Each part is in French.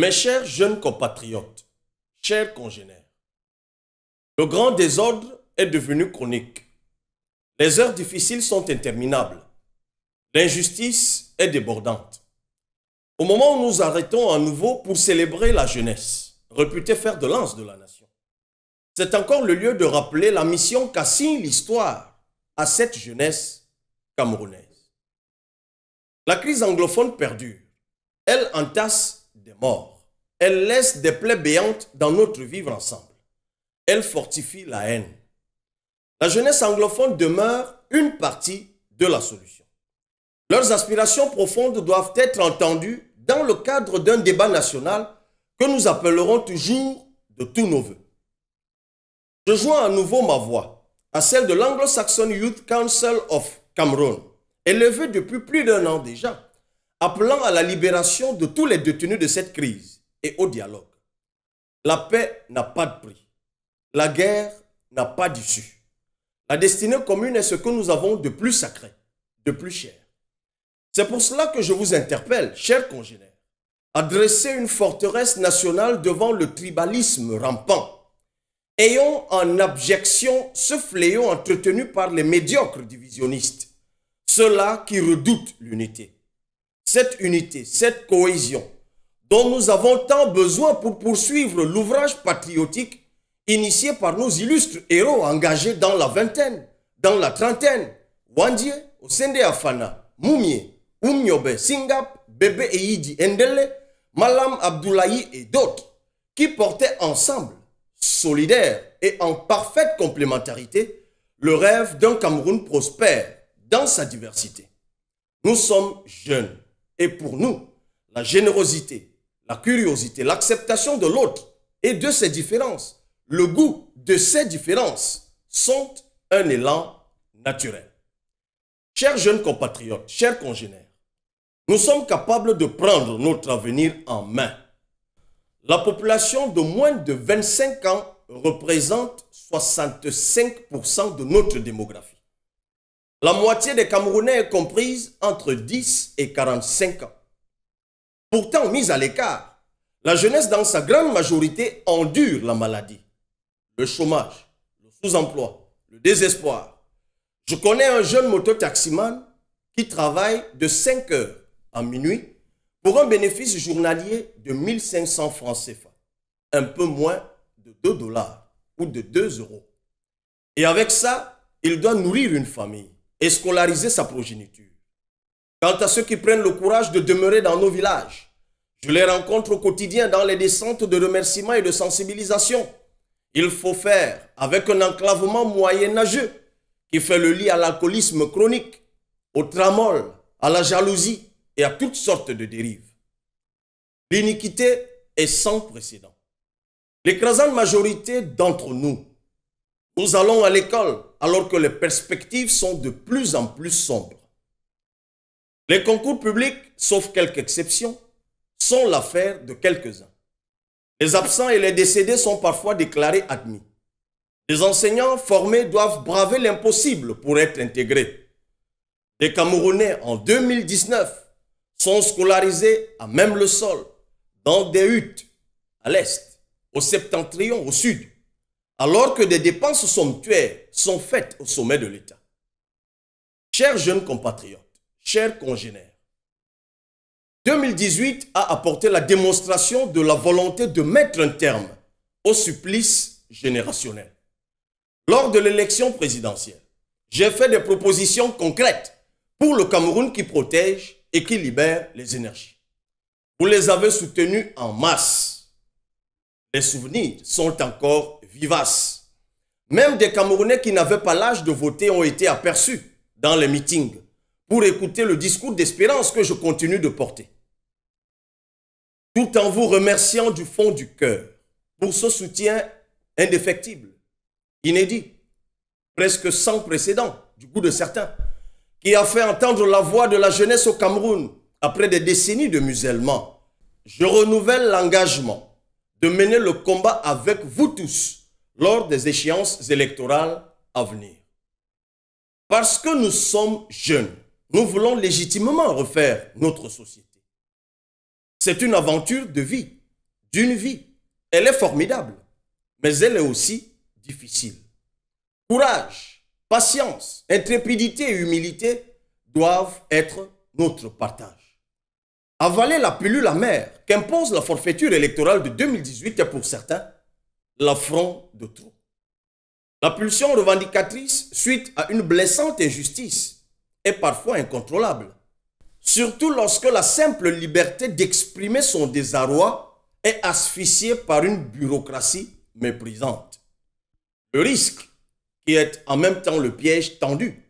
Mes chers jeunes compatriotes, chers congénères, le grand désordre est devenu chronique. Les heures difficiles sont interminables. L'injustice est débordante. Au moment où nous arrêtons à nouveau pour célébrer la jeunesse, réputée faire de lance de la nation, c'est encore le lieu de rappeler la mission qu'assigne l'histoire à cette jeunesse camerounaise. La crise anglophone perdure. Elle entasse des morts. Elle laisse des plaies béantes dans notre vivre ensemble. Elle fortifie la haine. La jeunesse anglophone demeure une partie de la solution. Leurs aspirations profondes doivent être entendues dans le cadre d'un débat national que nous appellerons toujours de tous nos voeux. Je joins à nouveau ma voix à celle de l'Anglo-Saxon Youth Council of Cameroon, élevée depuis plus d'un an déjà appelant à la libération de tous les détenus de cette crise et au dialogue. La paix n'a pas de prix. La guerre n'a pas d'issue. La destinée commune est ce que nous avons de plus sacré, de plus cher. C'est pour cela que je vous interpelle, chers congénères, à dresser une forteresse nationale devant le tribalisme rampant. Ayons en abjection ce fléau entretenu par les médiocres divisionnistes, ceux-là qui redoutent l'unité cette unité, cette cohésion dont nous avons tant besoin pour poursuivre l'ouvrage patriotique initié par nos illustres héros engagés dans la vingtaine, dans la trentaine, Wandie, Osende Afana, Moumie, Oumyobe, Singap, Bebe Eidi Endele, Malam Abdoulaye et d'autres, qui portaient ensemble, solidaires et en parfaite complémentarité, le rêve d'un Cameroun prospère dans sa diversité. Nous sommes jeunes, et pour nous, la générosité, la curiosité, l'acceptation de l'autre et de ses différences, le goût de ses différences sont un élan naturel. Chers jeunes compatriotes, chers congénères, nous sommes capables de prendre notre avenir en main. La population de moins de 25 ans représente 65% de notre démographie. La moitié des Camerounais est comprise entre 10 et 45 ans. Pourtant mise à l'écart, la jeunesse dans sa grande majorité endure la maladie, le chômage, le sous-emploi, le désespoir. Je connais un jeune mototaximan qui travaille de 5 heures à minuit pour un bénéfice journalier de 1500 francs CFA, un peu moins de 2 dollars ou de 2 euros. Et avec ça, il doit nourrir une famille et scolariser sa progéniture. Quant à ceux qui prennent le courage de demeurer dans nos villages, je les rencontre au quotidien dans les descentes de remerciements et de sensibilisation. Il faut faire avec un enclavement moyenâgeux qui fait le lit à l'alcoolisme chronique, au tramol, à la jalousie et à toutes sortes de dérives. L'iniquité est sans précédent. L'écrasante majorité d'entre nous nous allons à l'école alors que les perspectives sont de plus en plus sombres. Les concours publics, sauf quelques exceptions, sont l'affaire de quelques-uns. Les absents et les décédés sont parfois déclarés admis. Les enseignants formés doivent braver l'impossible pour être intégrés. Les Camerounais en 2019 sont scolarisés à même le sol, dans des huttes, à l'est, au septentrion, au sud, alors que des dépenses somptuaires sont faites au sommet de l'État. Chers jeunes compatriotes, chers congénères, 2018 a apporté la démonstration de la volonté de mettre un terme au supplice générationnel. Lors de l'élection présidentielle, j'ai fait des propositions concrètes pour le Cameroun qui protège et qui libère les énergies. Vous les avez soutenues en masse les souvenirs sont encore vivaces. Même des Camerounais qui n'avaient pas l'âge de voter ont été aperçus dans les meetings pour écouter le discours d'espérance que je continue de porter. Tout en vous remerciant du fond du cœur pour ce soutien indéfectible, inédit, presque sans précédent du goût de certains, qui a fait entendre la voix de la jeunesse au Cameroun après des décennies de musellement. je renouvelle l'engagement de mener le combat avec vous tous lors des échéances électorales à venir. Parce que nous sommes jeunes, nous voulons légitimement refaire notre société. C'est une aventure de vie, d'une vie. Elle est formidable, mais elle est aussi difficile. Courage, patience, intrépidité et humilité doivent être notre partage avaler la pilule amère qu'impose la forfaiture électorale de 2018 est pour certains l'affront de trop. La pulsion revendicatrice suite à une blessante injustice est parfois incontrôlable, surtout lorsque la simple liberté d'exprimer son désarroi est asphyxiée par une bureaucratie méprisante. Le risque, qui est en même temps le piège tendu,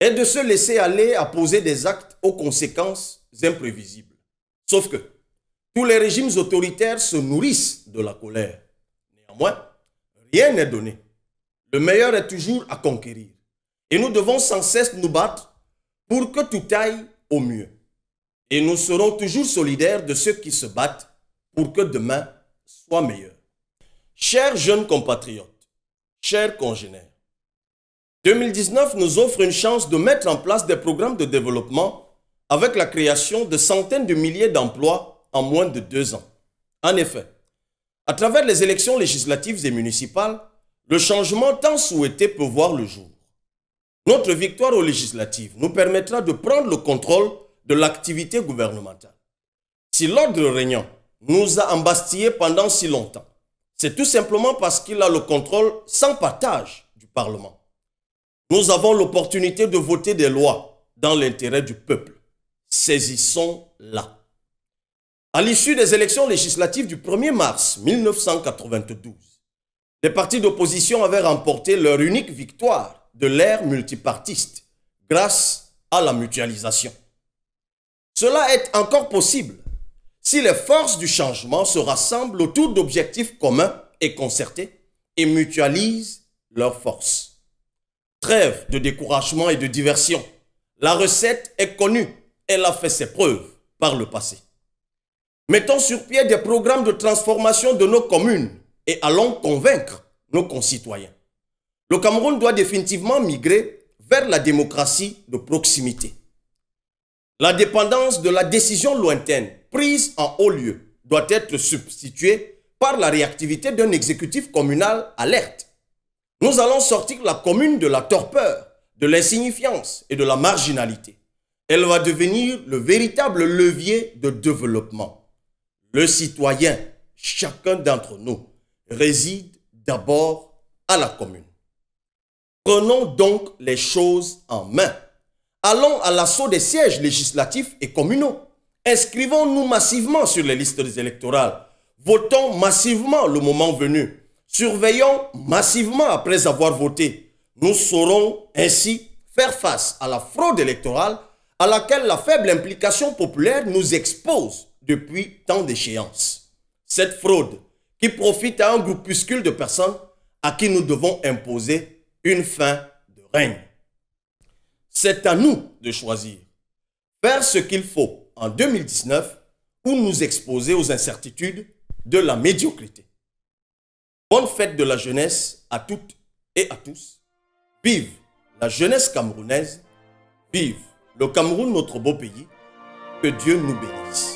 est de se laisser aller à poser des actes aux conséquences imprévisibles. Sauf que tous les régimes autoritaires se nourrissent de la colère. Néanmoins, rien n'est donné. Le meilleur est toujours à conquérir. Et nous devons sans cesse nous battre pour que tout aille au mieux. Et nous serons toujours solidaires de ceux qui se battent pour que demain soit meilleur. Chers jeunes compatriotes, chers congénères, 2019 nous offre une chance de mettre en place des programmes de développement avec la création de centaines de milliers d'emplois en moins de deux ans. En effet, à travers les élections législatives et municipales, le changement tant souhaité peut voir le jour. Notre victoire aux législatives nous permettra de prendre le contrôle de l'activité gouvernementale. Si l'ordre régnant nous a embastillés pendant si longtemps, c'est tout simplement parce qu'il a le contrôle sans partage du Parlement. Nous avons l'opportunité de voter des lois dans l'intérêt du peuple. Saisissons-la. À l'issue des élections législatives du 1er mars 1992, les partis d'opposition avaient remporté leur unique victoire de l'ère multipartiste grâce à la mutualisation. Cela est encore possible si les forces du changement se rassemblent autour d'objectifs communs et concertés et mutualisent leurs forces. Trêve de découragement et de diversion. La recette est connue elle a fait ses preuves par le passé. Mettons sur pied des programmes de transformation de nos communes et allons convaincre nos concitoyens. Le Cameroun doit définitivement migrer vers la démocratie de proximité. La dépendance de la décision lointaine prise en haut lieu doit être substituée par la réactivité d'un exécutif communal alerte. Nous allons sortir la commune de la torpeur, de l'insignifiance et de la marginalité. Elle va devenir le véritable levier de développement. Le citoyen, chacun d'entre nous, réside d'abord à la commune. Prenons donc les choses en main. Allons à l'assaut des sièges législatifs et communaux. Inscrivons-nous massivement sur les listes électorales. Votons massivement le moment venu. Surveillons massivement après avoir voté. Nous saurons ainsi faire face à la fraude électorale à laquelle la faible implication populaire nous expose depuis tant d'échéances. Cette fraude qui profite à un groupuscule de personnes à qui nous devons imposer une fin de règne. C'est à nous de choisir. Faire ce qu'il faut en 2019 ou nous exposer aux incertitudes de la médiocrité. Bonne fête de la jeunesse à toutes et à tous. Vive la jeunesse camerounaise. Vive le Cameroun, notre beau pays, que Dieu nous bénisse.